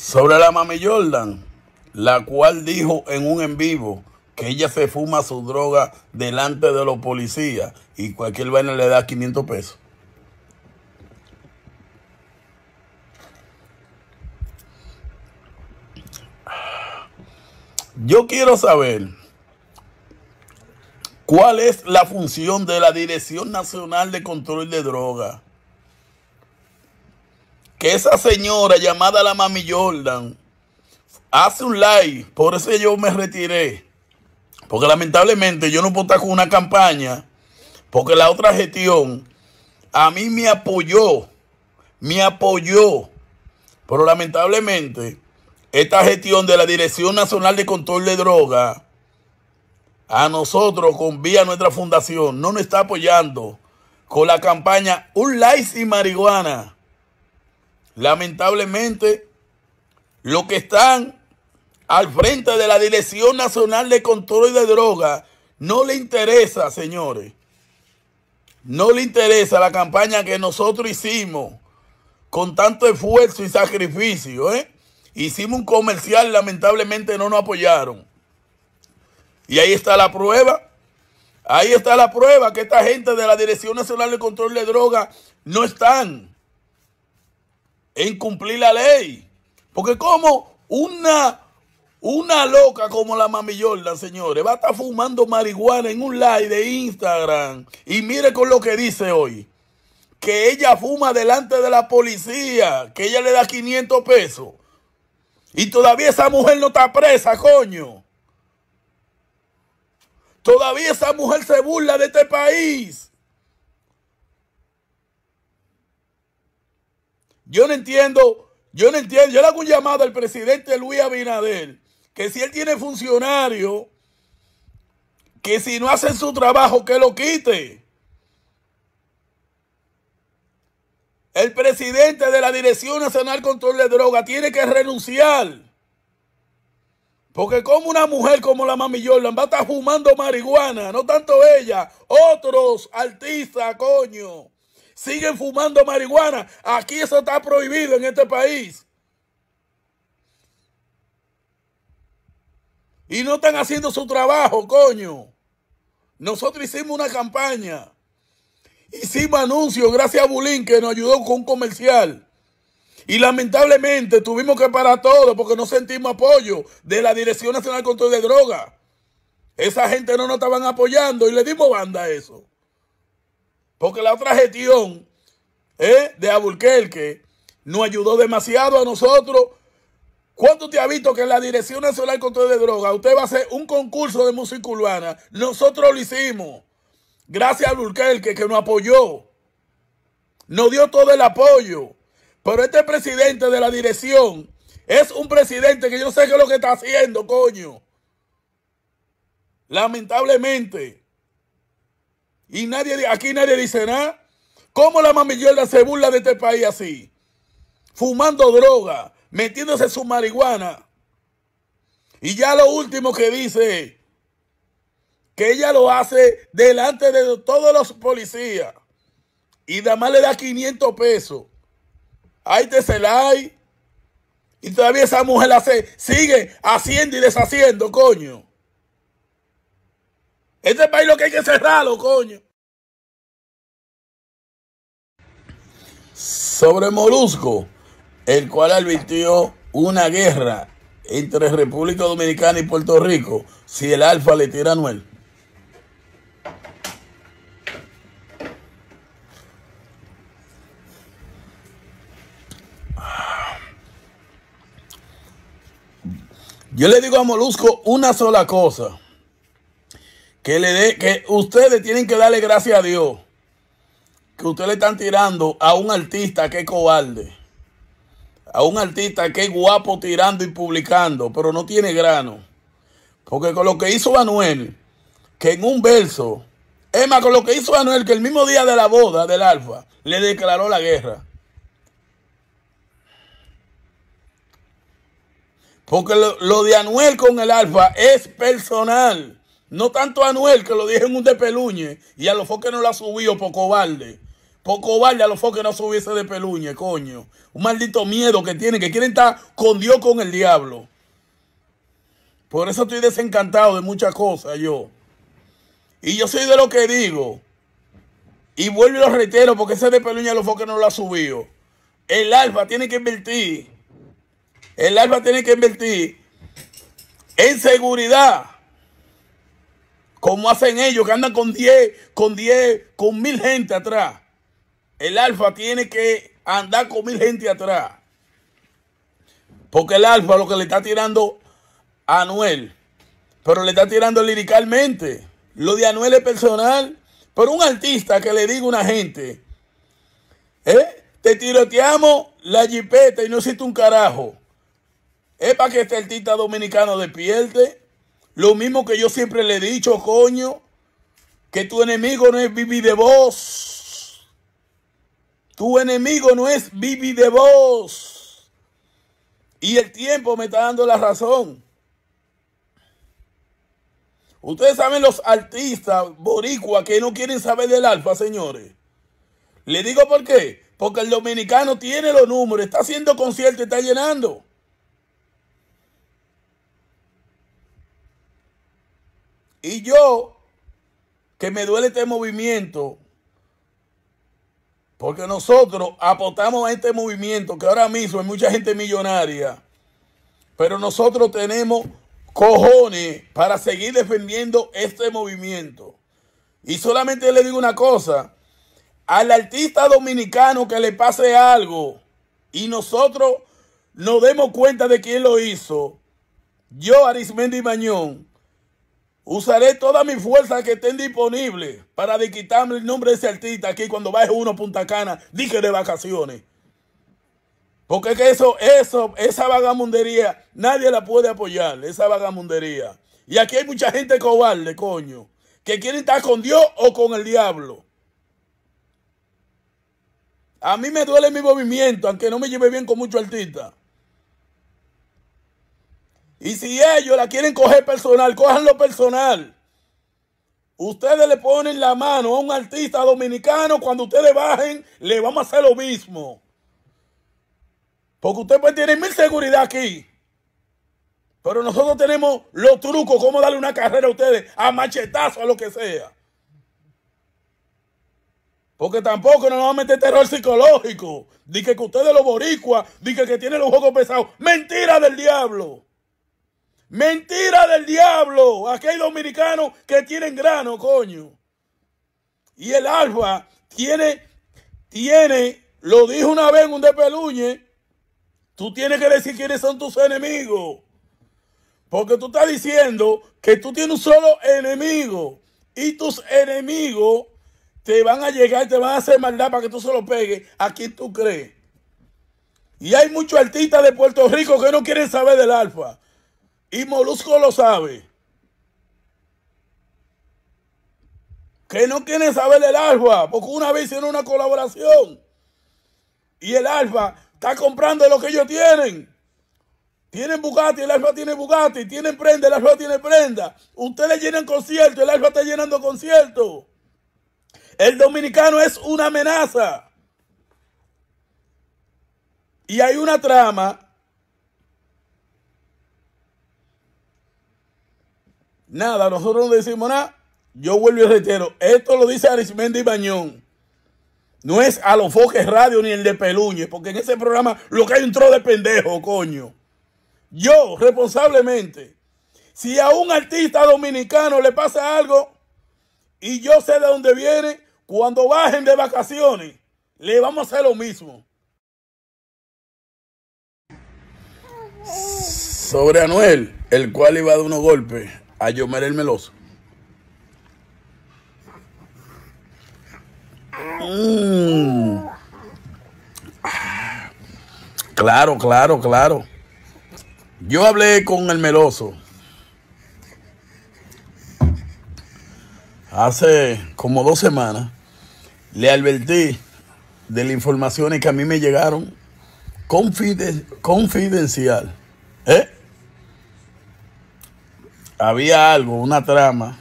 Sobre la mami Jordan, la cual dijo en un en vivo que ella se fuma su droga delante de los policías y cualquier vaina le da 500 pesos. Yo quiero saber cuál es la función de la Dirección Nacional de Control de Drogas que esa señora llamada la Mami Jordan hace un like. por eso yo me retiré. Porque lamentablemente yo no puedo estar con una campaña, porque la otra gestión a mí me apoyó, me apoyó. Pero lamentablemente esta gestión de la Dirección Nacional de Control de Drogas a nosotros con vía nuestra fundación no nos está apoyando con la campaña Un Like sin Marihuana lamentablemente, los que están al frente de la Dirección Nacional de Control de Drogas no le interesa, señores. No le interesa la campaña que nosotros hicimos con tanto esfuerzo y sacrificio. ¿eh? Hicimos un comercial, lamentablemente no nos apoyaron. Y ahí está la prueba. Ahí está la prueba que esta gente de la Dirección Nacional de Control de Drogas no están en cumplir la ley. Porque como una, una loca como la mami señores, va a estar fumando marihuana en un live de Instagram. Y mire con lo que dice hoy. Que ella fuma delante de la policía, que ella le da 500 pesos. Y todavía esa mujer no está presa, coño. Todavía esa mujer se burla de este país. Yo no entiendo, yo no entiendo. Yo le hago un llamado al presidente Luis Abinader, que si él tiene funcionarios, que si no hacen su trabajo, que lo quite. El presidente de la Dirección Nacional Control de Drogas tiene que renunciar. Porque como una mujer como la Mami Jordan va a estar fumando marihuana, no tanto ella, otros artistas, coño siguen fumando marihuana. Aquí eso está prohibido en este país. Y no están haciendo su trabajo, coño. Nosotros hicimos una campaña. Hicimos anuncios gracias a Bulín que nos ayudó con un comercial. Y lamentablemente tuvimos que parar todo porque no sentimos apoyo de la Dirección Nacional de Control de Drogas. Esa gente no nos estaban apoyando y le dimos banda a eso. Porque la otra gestión eh, de Abulquerque no ayudó demasiado a nosotros. ¿Cuánto te ha visto que en la Dirección Nacional Control de Drogas usted va a hacer un concurso de música urbana? Nosotros lo hicimos. Gracias a Abulquerque que nos apoyó. Nos dio todo el apoyo. Pero este presidente de la dirección es un presidente que yo sé que es lo que está haciendo, coño. Lamentablemente. Y nadie, aquí nadie dice nada. ¿Cómo la mamillona se burla de este país así? Fumando droga, metiéndose su marihuana. Y ya lo último que dice, que ella lo hace delante de todos los policías. Y además le da 500 pesos. Ahí te se la hay. Y todavía esa mujer sigue haciendo y deshaciendo, coño. Este país lo que hay que cerrarlo, coño. Sobre Molusco, el cual advirtió una guerra entre República Dominicana y Puerto Rico si el Alfa le tira a Noel. Yo le digo a Molusco una sola cosa que, le dé que ustedes tienen que darle gracias a Dios que ustedes le están tirando a un artista que es cobarde, a un artista que es guapo tirando y publicando, pero no tiene grano. Porque con lo que hizo Manuel, que en un verso, es más, con lo que hizo Manuel, que el mismo día de la boda del Alfa, le declaró la guerra. Porque lo, lo de Anuel con el Alfa es personal. No tanto a Anuel, que lo dije en un de Peluñe, y a los foques no ha subió poco balde. Poco cobarde a los foques no subiese de Peluñe, coño. Un maldito miedo que tiene, que quieren estar con Dios, con el diablo. Por eso estoy desencantado de muchas cosas yo. Y yo soy de lo que digo. Y vuelvo y lo reitero, porque ese de Peluña los foques no lo ha subido. El Alfa tiene que invertir. El Alfa tiene que invertir en seguridad ¿Cómo hacen ellos que andan con 10, con 10, con mil gente atrás? El alfa tiene que andar con mil gente atrás. Porque el alfa lo que le está tirando a Anuel, pero le está tirando liricalmente. Lo de Anuel es personal. Pero un artista que le diga a una gente, ¿eh? te tiroteamos la jipeta y no existe un carajo. Es para que este artista dominicano despierte. Lo mismo que yo siempre le he dicho, coño, que tu enemigo no es Vivi de vos. Tu enemigo no es Vivi de vos. Y el tiempo me está dando la razón. Ustedes saben los artistas boricua que no quieren saber del alfa, señores. Le digo por qué. Porque el dominicano tiene los números, está haciendo conciertos, está llenando. Y yo, que me duele este movimiento, porque nosotros apostamos a este movimiento, que ahora mismo hay mucha gente millonaria, pero nosotros tenemos cojones para seguir defendiendo este movimiento. Y solamente le digo una cosa, al artista dominicano que le pase algo y nosotros nos demos cuenta de quién lo hizo, yo, Arismendi Mañón, Usaré toda mi fuerza que estén disponible para quitarme el nombre de ese artista aquí cuando baje uno a Punta Cana, dije de vacaciones. Porque que eso, eso, esa vagamundería, nadie la puede apoyar, esa vagamundería. Y aquí hay mucha gente cobarde, coño, que quiere estar con Dios o con el diablo. A mí me duele mi movimiento, aunque no me lleve bien con muchos artistas. Y si ellos la quieren coger personal, lo personal. Ustedes le ponen la mano a un artista dominicano, cuando ustedes bajen, le vamos a hacer lo mismo. Porque ustedes pues tienen mil seguridad aquí. Pero nosotros tenemos los trucos, cómo darle una carrera a ustedes, a machetazo, a lo que sea. Porque tampoco nos vamos a meter terror psicológico. Dice que ustedes los boricuas, dice que tienen los ojos pesados. Mentira del diablo. Mentira del diablo. Aquí hay dominicanos que tienen grano, coño. Y el alfa tiene, tiene, lo dijo una vez en un depeluñe, tú tienes que decir quiénes son tus enemigos. Porque tú estás diciendo que tú tienes un solo enemigo y tus enemigos te van a llegar, te van a hacer maldad para que tú se pegues a quien tú crees. Y hay muchos artistas de Puerto Rico que no quieren saber del alfa. Y Molusco lo sabe. Que no quieren saber el Alfa, porque una vez hicieron una colaboración. Y el Alfa está comprando lo que ellos tienen. Tienen Bugatti, el Alfa tiene Bugatti. Tienen prenda, el Alfa tiene prenda. Ustedes llenan conciertos, el Alfa está llenando conciertos. El dominicano es una amenaza. Y hay una trama Nada, nosotros no decimos nada. Yo vuelvo y reitero, esto lo dice Arismendi Bañón. No es a los foques radio ni el de Peluñez, porque en ese programa lo que hay un tro de pendejo, coño. Yo, responsablemente, si a un artista dominicano le pasa algo y yo sé de dónde viene, cuando bajen de vacaciones, le vamos a hacer lo mismo. Sobre Anuel, el cual iba de dar unos golpes a Yomer el Meloso. Mm. Claro, claro, claro. Yo hablé con el Meloso hace como dos semanas. Le advertí de las informaciones que a mí me llegaron confidencial. ¿Eh? había algo, una trama,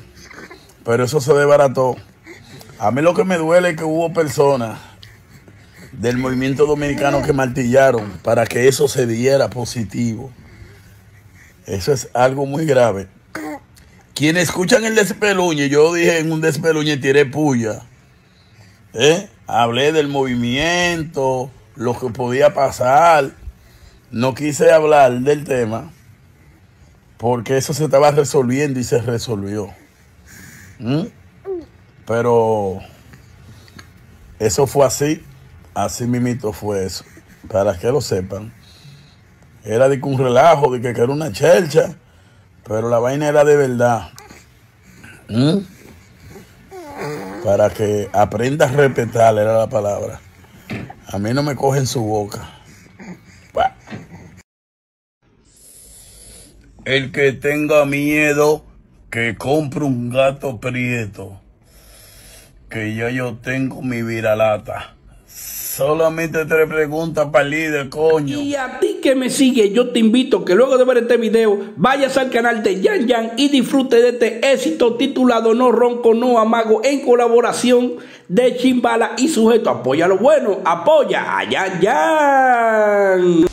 pero eso se desbarató. A mí lo que me duele es que hubo personas del movimiento dominicano que martillaron para que eso se diera positivo. Eso es algo muy grave. Quienes escuchan el despeluñe, yo dije en un despeluñe tiré puya. ¿eh? Hablé del movimiento, lo que podía pasar. No quise hablar del tema porque eso se estaba resolviendo y se resolvió. ¿Mm? Pero eso fue así, así mito fue eso, para que lo sepan. Era de que un relajo, de que era una chelcha, pero la vaina era de verdad. ¿Mm? Para que aprenda a respetar, era la palabra. A mí no me cogen su boca. El que tenga miedo, que compre un gato prieto. Que ya yo tengo mi viralata. Solamente tres preguntas para el líder, coño. Y a ti que me sigue, yo te invito que luego de ver este video vayas al canal de Yan Yan y disfrute de este éxito titulado No Ronco, No Amago en colaboración de Chimbala y Sujeto. Apoya lo bueno, apoya a Yan Yan.